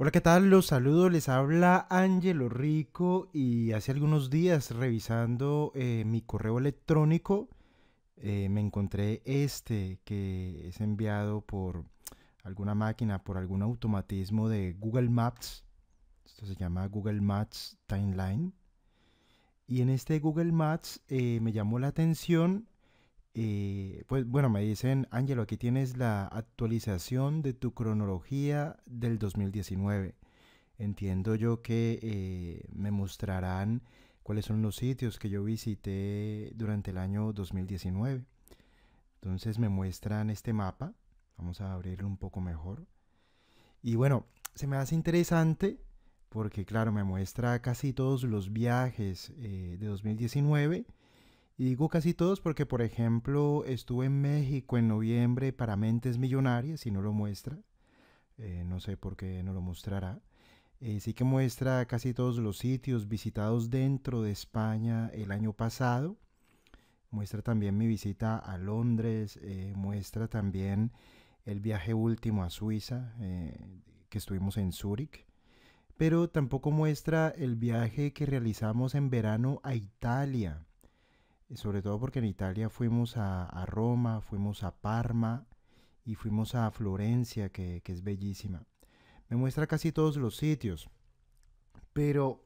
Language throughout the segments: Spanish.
Hola, ¿qué tal? Los saludo, les habla Ángelo Rico y hace algunos días revisando eh, mi correo electrónico eh, me encontré este que es enviado por alguna máquina, por algún automatismo de Google Maps. Esto se llama Google Maps Timeline. Y en este Google Maps eh, me llamó la atención y eh, pues bueno, me dicen, Ángelo, aquí tienes la actualización de tu cronología del 2019. Entiendo yo que eh, me mostrarán cuáles son los sitios que yo visité durante el año 2019. Entonces me muestran este mapa. Vamos a abrirlo un poco mejor. Y bueno, se me hace interesante porque claro, me muestra casi todos los viajes eh, de 2019 y digo casi todos porque, por ejemplo, estuve en México en noviembre para Mentes Millonarias y no lo muestra. Eh, no sé por qué no lo mostrará. Eh, sí que muestra casi todos los sitios visitados dentro de España el año pasado. Muestra también mi visita a Londres, eh, muestra también el viaje último a Suiza, que estuvimos en Zúrich pero tampoco muestra el viaje que realizamos en verano a Italia, sobre todo porque en Italia fuimos a, Roma, fuimos a Parma y fuimos a Florencia, que, es bellísima. Me muestra casi todos los sitios, pero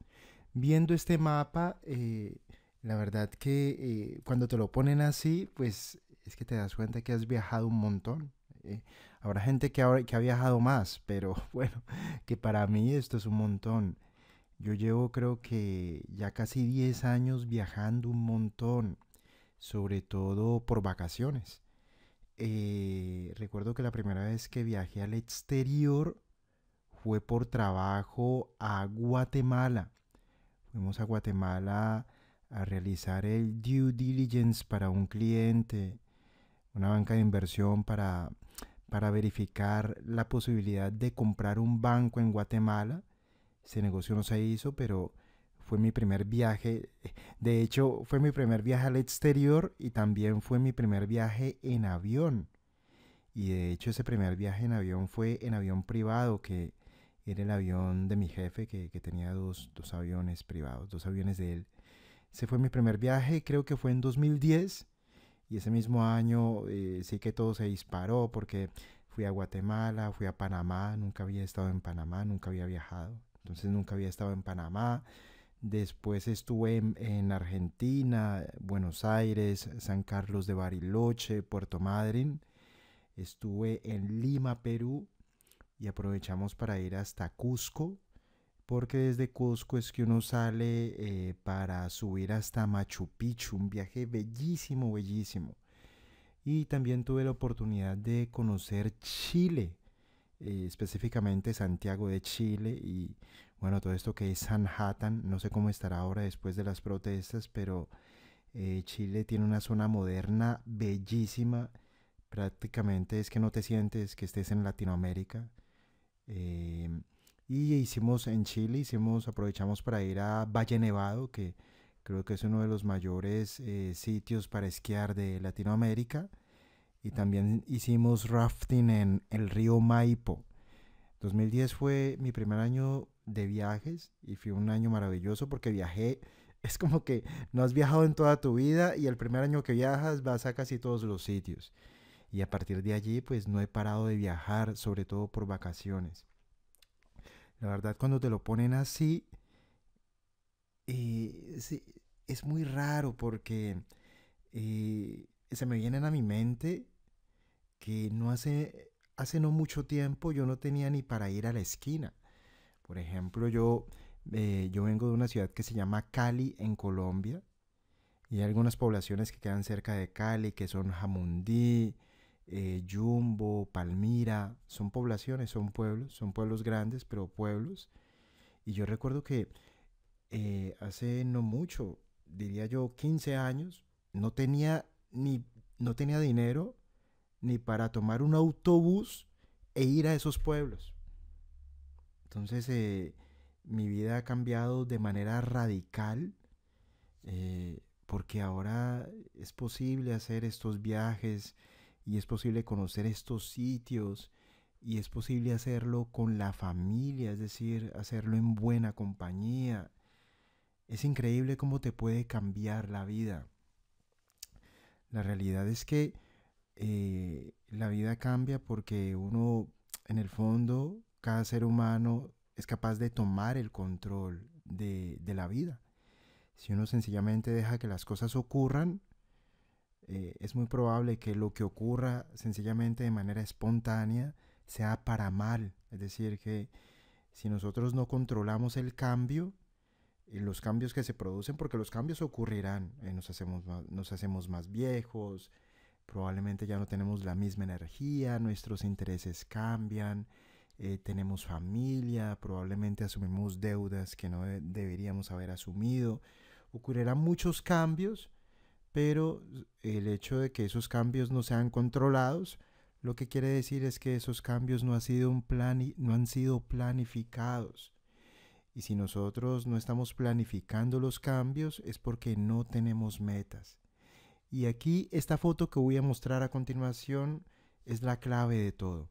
viendo este mapa, eh, la verdad que eh, cuando te lo ponen así, pues es que te das cuenta que has viajado un montón. Eh. habrá gente que, que ha viajado más, pero bueno, que para mí esto es un montón. Yo llevo creo que ya casi 10 años viajando un montón, sobre todo por vacaciones. Eh, recuerdo que la primera vez que viajé al exterior fue por trabajo a Guatemala. Fuimos a Guatemala a realizar el due diligence para un cliente, una banca de inversión para, para verificar la posibilidad de comprar un banco en Guatemala ese negocio no se hizo, pero fue mi primer viaje. Eh, de hecho, fue mi primer viaje al exterior y también fue mi primer viaje en avión. Y de hecho ese primer viaje en avión fue en avión privado, que era el avión de mi jefe, que, tenía dos, aviones privados, dos aviones de él. Ese fue mi primer viaje, creo que fue en 2010. Y ese mismo año eh, sí que todo se disparó porque fui a Guatemala, fui a Panamá, nunca había estado en Panamá, nunca había viajado. Entonces nunca había estado en Panamá. Después estuve en, Argentina, Buenos Aires, San Carlos de Bariloche, Puerto Madryn. Estuve en Lima, Perú. Y aprovechamos para ir hasta Cusco. Porque desde Cusco es que uno sale eh, para subir hasta Machu Picchu. Un viaje bellísimo, bellísimo. Y también tuve la oportunidad de conocer Chile eh, específicamente Santiago de Chile y bueno, todo esto que es Sanhattan no sé cómo estará ahora después de las protestas, pero eh, Chile tiene una zona moderna bellísima, prácticamente es que no te sientes que estés en Latinoamérica. Eh, y hicimos en Chile, hicimos, aprovechamos para ir a Valle Nevado, que creo que es uno de los mayores sitios para esquiar de Latinoamérica y también hicimos rafting en el río Maipo. 2010 fue mi primer año de viajes y fue un año maravilloso porque viajé, es como que no has viajado en toda tu vida y el primer año que viajas vas a casi todos los sitios. Y a partir de allí pues no he parado de viajar, sobre todo por vacaciones. La verdad cuando te lo ponen así, eh, es, muy raro porque eh, se me vienen a mi mente que no hace, hace no mucho tiempo yo no tenía ni para ir a la esquina. Por ejemplo, yo, eh, yo vengo de una ciudad que se llama Cali, en Colombia, y hay algunas poblaciones que quedan cerca de Cali, que son Jamundí, eh, Jumbo, Palmira, son poblaciones, son pueblos, son pueblos grandes, pero pueblos. Y yo recuerdo que eh, hace no mucho, diría yo 15 años, no tenía ni no tenía dinero ni para tomar un autobús e ir a esos pueblos. Entonces eh, mi vida ha cambiado de manera radical eh, porque ahora es posible hacer estos viajes y es posible conocer estos sitios y es posible hacerlo con la familia, es decir, hacerlo en buena compañía. Es increíble cómo te puede cambiar la vida. La realidad es que eh, la vida cambia porque uno, en el fondo, cada ser humano es capaz de tomar el control de, la vida. Si uno sencillamente deja que las cosas ocurran, eh, es muy probable que lo que ocurra sencillamente de manera espontánea sea para mal. Es decir, que si nosotros no controlamos el cambio, eh, los cambios que se producen, porque los cambios ocurrirán, nos, hacemos más, nos hacemos más viejos, probablemente ya no tenemos la misma energía, nuestros intereses cambian, eh, tenemos familia, probablemente asumimos deudas que no deberíamos haber asumido. Ocurrirán muchos cambios, pero el hecho de que esos cambios no sean controlados, lo que quiere decir es que esos cambios no, ha sido un plan, no han sido planificados. Y si nosotros no estamos planificando los cambios es porque no tenemos metas. Y aquí esta foto que voy a mostrar a continuación es la clave de todo.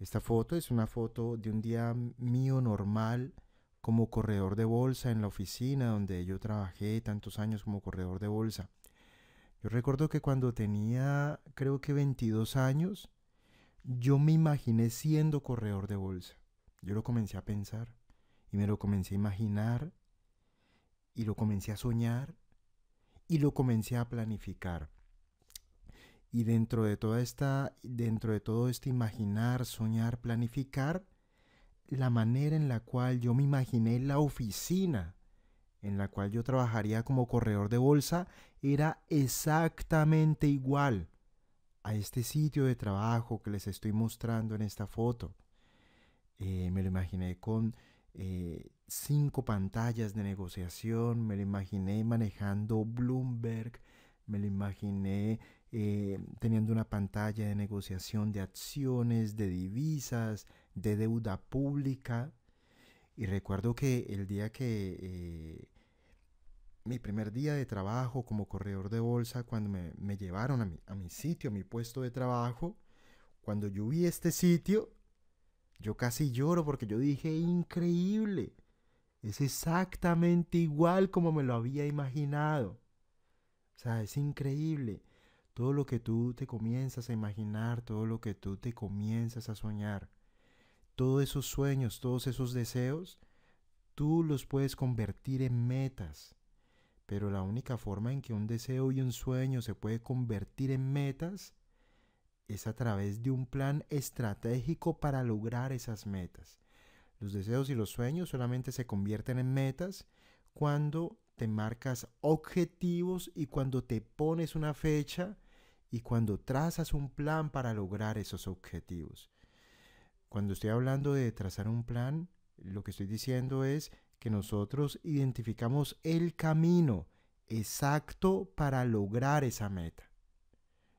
Esta foto es una foto de un día mío normal como corredor de bolsa en la oficina donde yo trabajé tantos años como corredor de bolsa. Yo recuerdo que cuando tenía creo que 22 años, yo me imaginé siendo corredor de bolsa. Yo lo comencé a pensar y me lo comencé a imaginar y lo comencé a soñar y lo comencé a planificar. Y dentro de toda esta, dentro de todo este imaginar, soñar, planificar, la manera en la cual yo me imaginé la oficina en la cual yo trabajaría como corredor de bolsa era exactamente igual a este sitio de trabajo que les estoy mostrando en esta foto. Eh, me lo imaginé con eh, cinco pantallas de negociación, me lo imaginé manejando Bloomberg, me lo imaginé eh, teniendo una pantalla de negociación de acciones, de divisas, de deuda pública. Y recuerdo que el día que eh, mi primer día de trabajo como corredor de bolsa, cuando me, llevaron a mi, a mi sitio, a mi puesto de trabajo, cuando yo vi este sitio, yo casi lloro porque yo dije, increíble. Es exactamente igual como me lo había imaginado. O sea, es increíble todo lo que tú te comienzas a imaginar, todo lo que tú te comienzas a soñar. Todos esos sueños, todos esos deseos, tú los puedes convertir en metas. Pero la única forma en que un deseo y un sueño se puede convertir en metas es a través de un plan estratégico para lograr esas metas. Los deseos y los sueños solamente se convierten en metas cuando te marcas objetivos y cuando te pones una fecha y cuando trazas un plan para lograr esos objetivos. Cuando estoy hablando de trazar un plan, lo que estoy diciendo es que nosotros identificamos el camino exacto para lograr esa meta.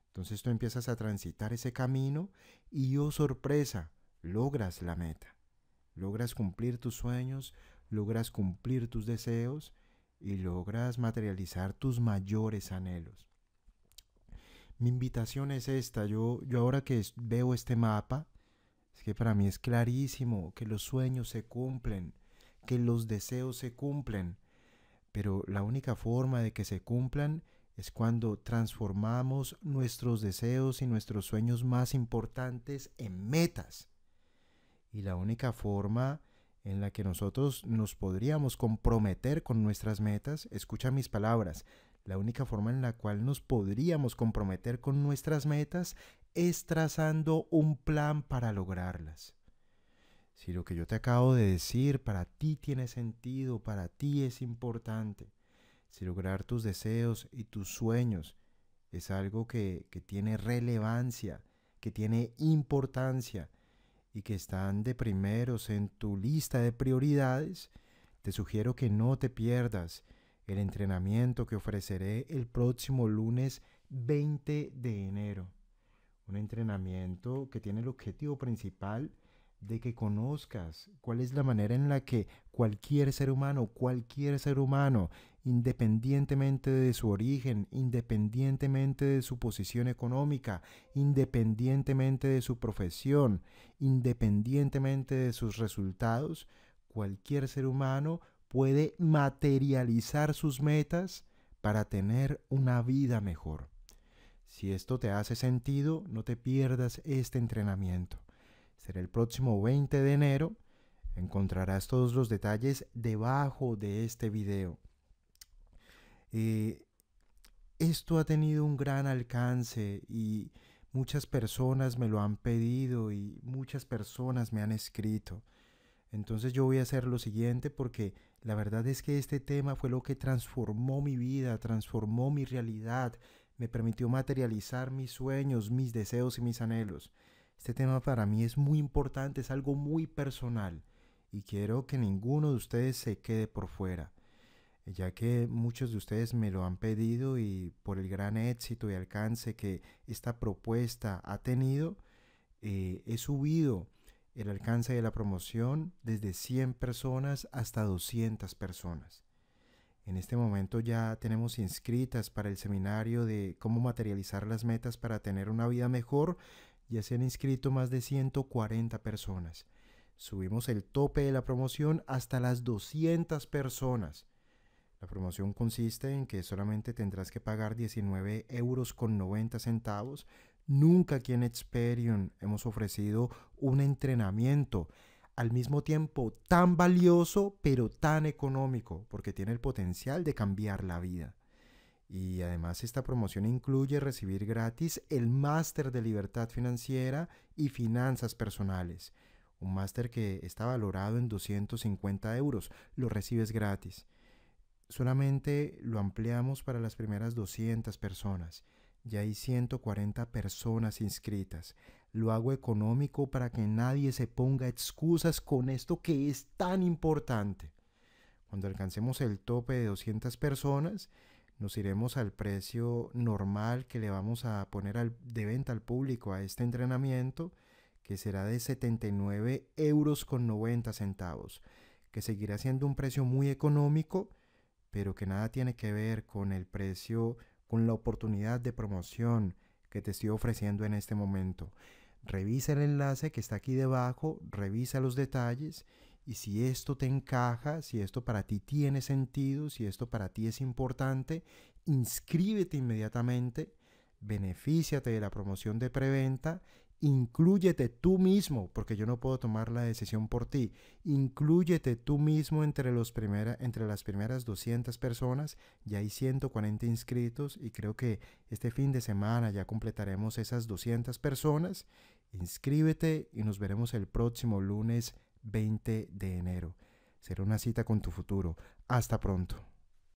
Entonces tú empiezas a transitar ese camino y, oh sorpresa, logras la meta. Logras cumplir tus sueños, logras cumplir tus deseos y logras materializar tus mayores anhelos. Mi invitación es esta. Yo, yo ahora que veo este mapa, es que para mí es clarísimo que los sueños se cumplen, que los deseos se cumplen, pero la única forma de que se cumplan es es cuando transformamos nuestros deseos y nuestros sueños más importantes en metas. Y la única forma en la que nosotros nos podríamos comprometer con nuestras metas, escucha mis palabras, la única forma en la cual nos podríamos comprometer con nuestras metas es trazando un plan para lograrlas. Si lo que yo te acabo de decir para ti tiene sentido, para ti es importante, si lograr tus deseos y tus sueños es algo que, tiene relevancia, que tiene importancia y que están de primeros en tu lista de prioridades, te sugiero que no te pierdas el entrenamiento que ofreceré el próximo lunes 20 de enero. Un entrenamiento que tiene el objetivo principal de que conozcas cuál es la manera en la que cualquier ser humano, cualquier ser humano, independientemente de su origen, independientemente de su posición económica, independientemente de su profesión, independientemente de sus resultados, cualquier ser humano puede materializar sus metas para tener una vida mejor. Si esto te hace sentido, no te pierdas este entrenamiento. Será el próximo 20 de enero. Encontrarás todos los detalles debajo de este video. Eh, esto ha tenido un gran alcance y muchas personas me lo han pedido y muchas personas me han escrito. Entonces yo voy a hacer lo siguiente porque la verdad es que este tema fue lo que transformó mi vida, transformó mi realidad, me permitió materializar mis sueños, mis deseos y mis anhelos. Este tema para mí es muy importante, es algo muy personal y quiero que ninguno de ustedes se quede por fuera ya que muchos de ustedes me lo han pedido y por el gran éxito y alcance que esta propuesta ha tenido, eh, he subido el alcance de la promoción desde 100 personas hasta 200 personas. En este momento ya tenemos inscritas para el seminario de cómo materializar las metas para tener una vida mejor. Ya se han inscrito más de 140 personas. Subimos el tope de la promoción hasta las 200 personas. La promoción consiste en que solamente tendrás que pagar 19 euros con 90 centavos. Nunca aquí en Experion hemos ofrecido un entrenamiento al mismo tiempo tan valioso pero tan económico porque tiene el potencial de cambiar la vida. Y además esta promoción incluye recibir gratis el máster de libertad financiera y finanzas personales. Un máster que está valorado en 250 euros. Lo recibes gratis. Solamente lo ampliamos para las primeras 200 personas. Ya hay 140 personas inscritas. Lo hago económico para que nadie se ponga excusas con esto que es tan importante. Cuando alcancemos el tope de 200 personas, nos iremos al precio normal que le vamos a poner de venta al público a este entrenamiento, que será de 79 euros con 90 centavos, que seguirá siendo un precio muy económico pero que nada tiene que ver con el precio, con la oportunidad de promoción que te estoy ofreciendo en este momento. Revisa el enlace que está aquí debajo, revisa los detalles y si esto te encaja, si esto para ti tiene sentido, si esto para ti es importante, inscríbete inmediatamente, benefíciate de la promoción de preventa Inclúyete tú mismo, porque yo no puedo tomar la decisión por ti. Inclúyete tú mismo entre, entre las primeras 200 personas. Ya hay 140 inscritos y creo que este fin de semana ya completaremos esas 200 personas. Inscríbete y nos veremos el próximo lunes 20 de enero. Será una cita con tu futuro. Hasta pronto.